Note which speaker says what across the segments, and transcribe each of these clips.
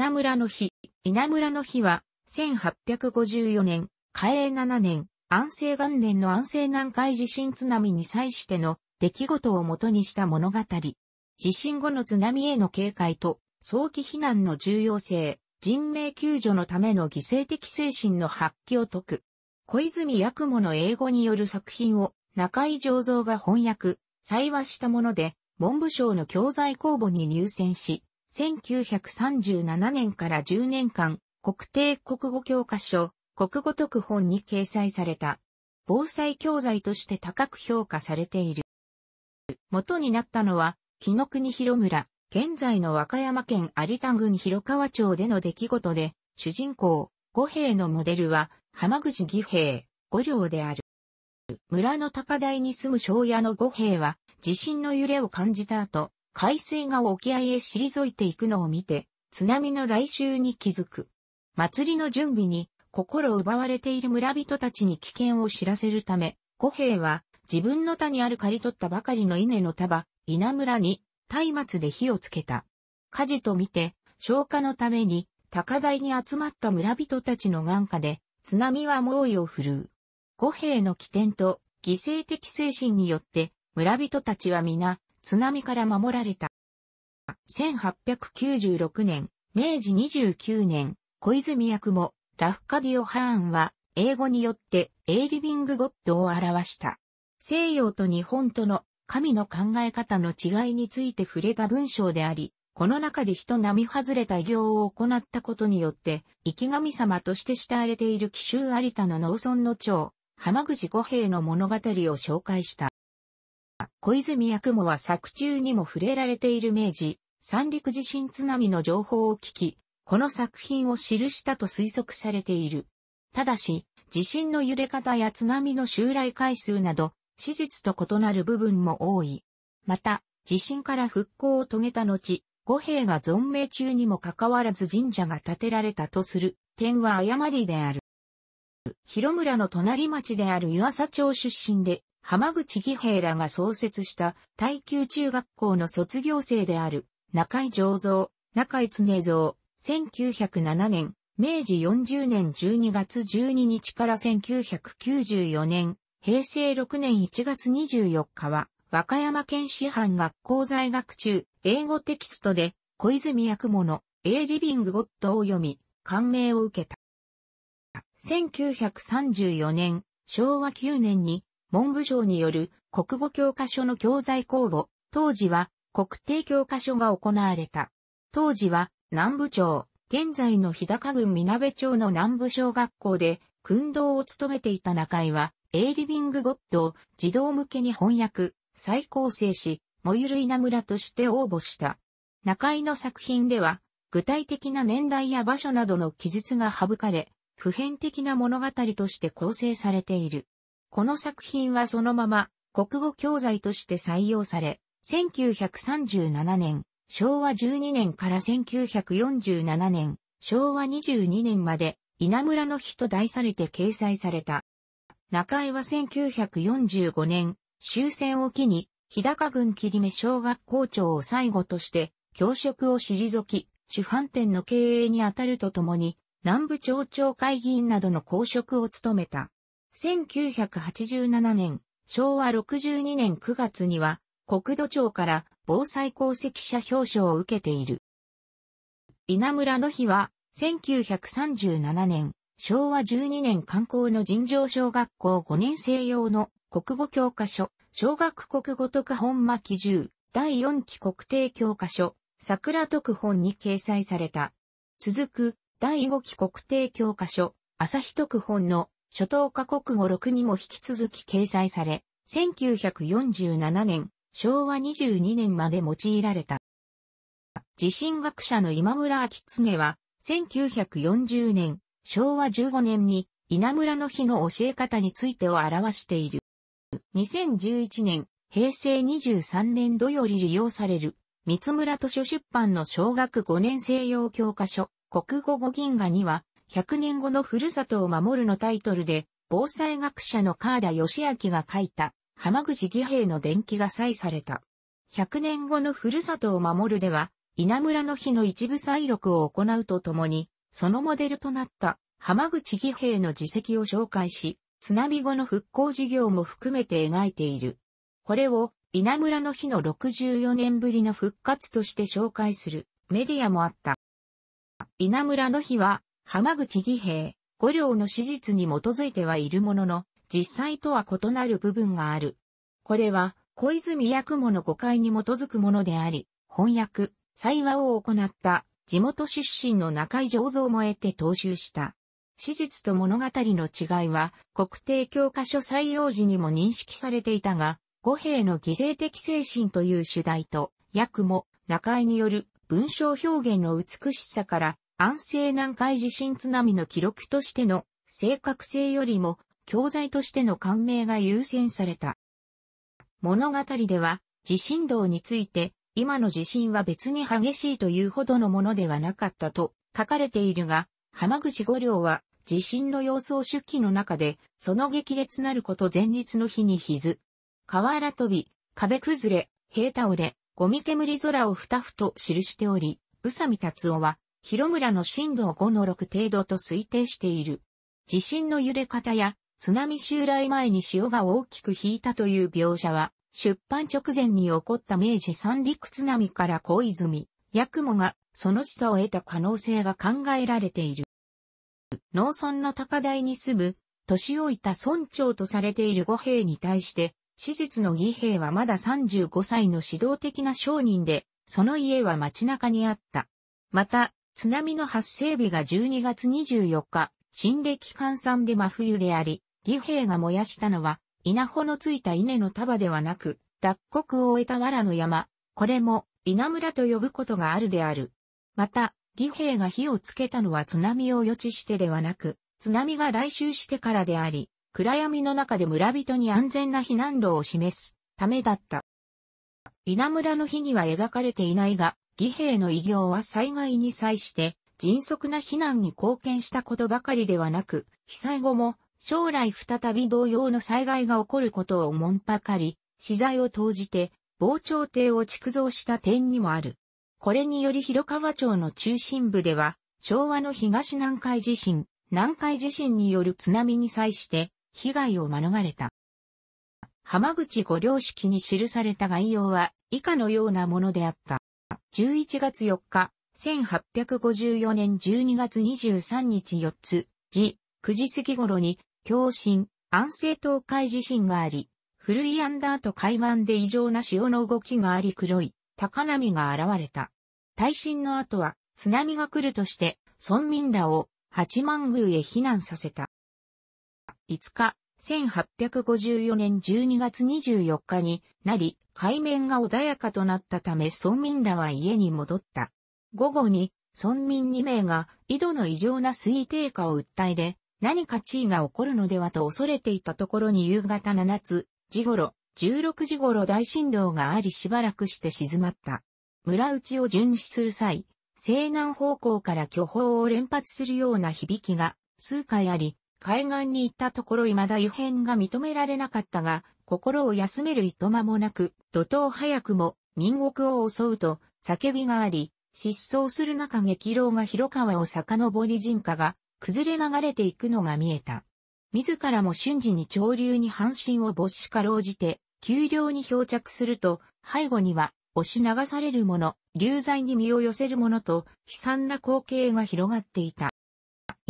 Speaker 1: 稲村の日。稲村の日は、1854年、嘉永7年、安政元年の安政南海地震津波に際しての出来事をもとにした物語。地震後の津波への警戒と、早期避難の重要性、人命救助のための犠牲的精神の発揮を説く。小泉八雲の英語による作品を中井醸造が翻訳、採話したもので、文部省の教材公募に入選し、1937年から10年間、国定国語教科書、国語特本に掲載された。防災教材として高く評価されている。元になったのは、木の国広村、現在の和歌山県有田郡広川町での出来事で、主人公、五兵のモデルは、浜口義兵、五両である。村の高台に住む庄屋の五兵は、地震の揺れを感じた後、海水が沖合へ退いていくのを見て、津波の来襲に気づく。祭りの準備に心奪われている村人たちに危険を知らせるため、五兵は自分の田にある刈り取ったばかりの稲の束、稲村に松明で火をつけた。火事と見て、消火のために高台に集まった村人たちの眼下で、津波は猛威を振るう。五兵の起点と犠牲的精神によって、村人たちは皆、津波から守られた。1896年、明治29年、小泉役も、ラフカディオ・ハーンは、英語によって、エイリビング・ゴッドを表した。西洋と日本との神の考え方の違いについて触れた文章であり、この中で人並外れた異行を行ったことによって、生き神様として慕われている奇襲有田の農村の長、浜口五平の物語を紹介した。小泉八雲は作中にも触れられている明治、三陸地震津波の情報を聞き、この作品を記したと推測されている。ただし、地震の揺れ方や津波の襲来回数など、史実と異なる部分も多い。また、地震から復興を遂げた後、五兵が存命中にもかかわらず神社が建てられたとする点は誤りである。広村の隣町である湯浅町出身で、浜口義平らが創設した耐久中学校の卒業生である中井醸造、中井常造、1907年、明治40年12月12日から1994年、平成6年1月24日は、和歌山県師範学校在学中、英語テキストで、小泉役者、A リビングゴッドを読み、感銘を受けた。1934年、昭和9年に、文部省による国語教科書の教材公募、当時は国定教科書が行われた。当時は南部町、現在の日高郡みなべ町の南部小学校で、訓導を務めていた中井は、エイリビングゴッドを児童向けに翻訳、再構成し、もゆる名村として応募した。中井の作品では、具体的な年代や場所などの記述が省かれ、普遍的な物語として構成されている。この作品はそのまま国語教材として採用され、1937年、昭和12年から1947年、昭和22年まで稲村の日と題されて掲載された。中江は1945年、終戦を機に、日高郡霧目小学校長を最後として、教職を退き、主犯店の経営に当たるとともに、南部町長会議員などの公職を務めた。1987年、昭和62年9月には、国土庁から防災功績者表彰を受けている。稲村の日は、1937年、昭和12年観光の尋常小学校5年生用の国語教科書、小学国語特本巻10、第4期国定教科書、桜特本に掲載された。続く、第5期国定教科書、朝日特本の諸島科国語6にも引き続き掲載され、1947年、昭和22年まで用いられた。地震学者の今村秋常は、1940年、昭和15年に、稲村の日の教え方についてを表している。2011年、平成23年度より利用される、三村図書出版の小学5年生用教科書、国語語銀河には、100年後のふるさとを守るのタイトルで、防災学者の河田義明が書いた、浜口義平の伝記が採された。100年後のふるさとを守るでは、稲村の日の一部再録を行うとともに、そのモデルとなった浜口義平の自責を紹介し、津波後の復興事業も含めて描いている。これを稲村の日の64年ぶりの復活として紹介するメディアもあった。稲村の日は浜口義平、五両の史実に基づいてはいるものの、実際とは異なる部分がある。これは、小泉役もの誤解に基づくものであり、翻訳、祭話を行った地元出身の中井醸造も得て踏襲した。史実と物語の違いは国定教科書採用時にも認識されていたが、五兵の犠牲的精神という主題と、役も中井による文章表現の美しさから安政南海地震津波の記録としての正確性よりも教材としての感銘が優先された。物語では地震動について今の地震は別に激しいというほどのものではなかったと書かれているが、浜口五両は地震の様子を出記の中で、その激烈なること前日の日に日図。瓦飛び、壁崩れ、塀倒れ、ゴミ煙空をふたふと記しており、宇佐美達夫は広村の震度を5の6程度と推定している。地震の揺れ方や津波襲来前に潮が大きく引いたという描写は、出版直前に起こった明治三陸津波から小泉、八雲がその示唆を得た可能性が考えられている。農村の高台に住む、年老いた村長とされている五兵に対して、史実の義兵はまだ35歳の指導的な商人で、その家は街中にあった。また、津波の発生日が12月24日、新暦換算で真冬であり、義兵が燃やしたのは、稲穂のついた稲の束ではなく、脱穀を終えた藁の山、これも稲村と呼ぶことがあるである。また、義兵が火をつけたのは津波を予知してではなく、津波が来襲してからであり、暗闇の中で村人に安全な避難路を示すためだった。稲村の火には描かれていないが、義兵の偉業は災害に際して迅速な避難に貢献したことばかりではなく、被災後も将来再び同様の災害が起こることをもんぱかり、資材を投じて防潮堤を築造した点にもある。これにより広川町の中心部では、昭和の東南海地震、南海地震による津波に際して被害を免れた。浜口五両式に記された概要は以下のようなものであった。11月4日、1854年12月23日4つ、時、9時過ぎ頃に、共振、安政東海地震があり、古いアンダーと海岸で異常な潮の動きがあり黒い高波が現れた。耐震の後は津波が来るとして村民らを八幡宮へ避難させた。5日、1854年12月24日になり、海面が穏やかとなったため村民らは家に戻った。午後に村民2名が井戸の異常な水位低下を訴えで、何か地位が起こるのではと恐れていたところに夕方7つ時頃、16時頃大震動がありしばらくして静まった。村内を巡視する際、西南方向から巨砲を連発するような響きが数回あり、海岸に行ったところ未だ異変が認められなかったが、心を休める糸間もなく、怒涛早くも民国を襲うと叫びがあり、失踪する中激浪が広川を遡り人家が崩れ流れていくのが見えた。自らも瞬時に潮流に半身を没しかろうじて、丘陵に漂着すると、背後には押し流される者、流罪に身を寄せる者と悲惨な光景が広がっていた。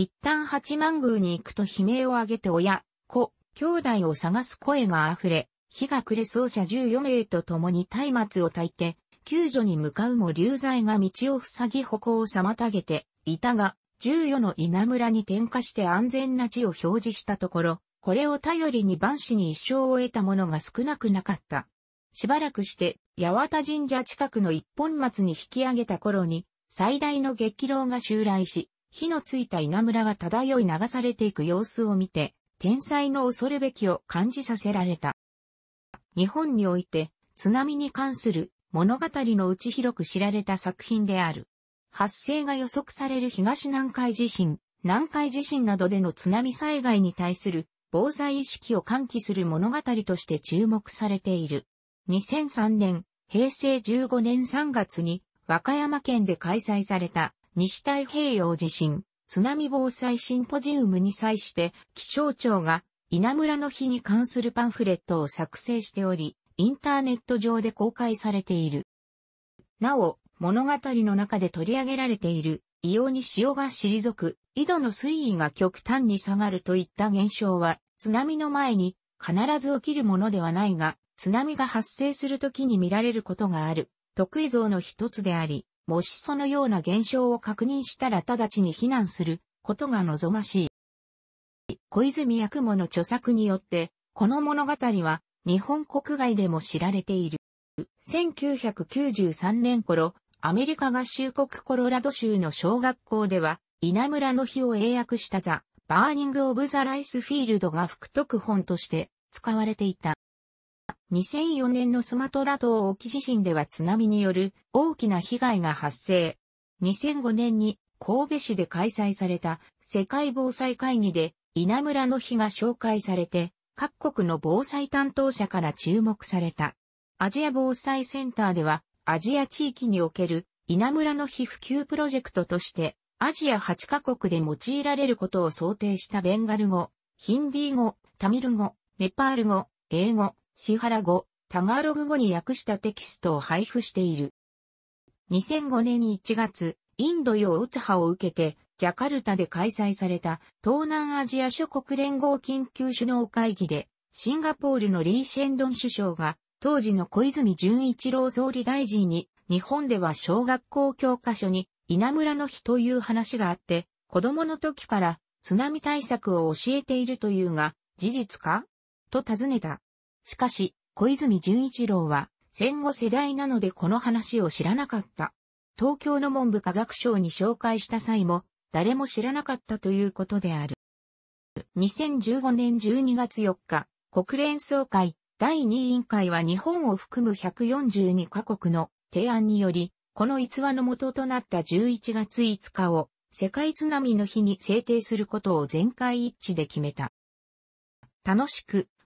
Speaker 1: 一旦八幡宮に行くと悲鳴を上げて親、子、兄弟を探す声が溢れ、日が暮れ奏者14名と共に松明を焚いて、救助に向かうも流罪が道を塞ぎ歩行を妨げて、いたが、14の稲村に転化して安全な地を表示したところ、これを頼りに万死に一生を得た者が少なくなかった。しばらくして、八幡神社近くの一本松に引き上げた頃に、最大の激浪が襲来し、火のついた稲村が漂い流されていく様子を見て、天才の恐るべきを感じさせられた。日本において津波に関する物語のうち広く知られた作品である。発生が予測される東南海地震、南海地震などでの津波災害に対する防災意識を喚起する物語として注目されている。2003年、平成15年3月に和歌山県で開催された西太平洋地震、津波防災シンポジウムに際して、気象庁が稲村の日に関するパンフレットを作成しており、インターネット上で公開されている。なお、物語の中で取り上げられている、異様に潮が退く、井戸の水位が極端に下がるといった現象は、津波の前に必ず起きるものではないが、津波が発生するときに見られることがある、得意像の一つであり、もしそのような現象を確認したら直ちに避難することが望ましい。小泉役もの著作によって、この物語は日本国外でも知られている。1993年頃、アメリカ合衆国コロラド州の小学校では、稲村の日を英訳したザ・バーニング・オブ・ザ・ライスフィールドが副徳本として使われていた。2004年のスマトラ島沖地震では津波による大きな被害が発生。2005年に神戸市で開催された世界防災会議で稲村の日が紹介されて各国の防災担当者から注目された。アジア防災センターではアジア地域における稲村の日普及プロジェクトとしてアジア8カ国で用いられることを想定したベンガル語、ヒンディー語、タミル語、ネパール語、英語、支払語、タガーログ語に訳したテキストを配布している。2005年1月、インド洋打つ派を受けて、ジャカルタで開催された東南アジア諸国連合緊急首脳会議で、シンガポールのリー・シェンドン首相が、当時の小泉純一郎総理大臣に、日本では小学校教科書に稲村の日という話があって、子供の時から津波対策を教えているというが、事実かと尋ねた。しかし、小泉純一郎は、戦後世代なのでこの話を知らなかった。東京の文部科学省に紹介した際も、誰も知らなかったということである。2015年12月4日、国連総会第2委員会は日本を含む142カ国の提案により、この逸話の元となった11月5日を世界津波の日に制定することを全会一致で決めた。楽しく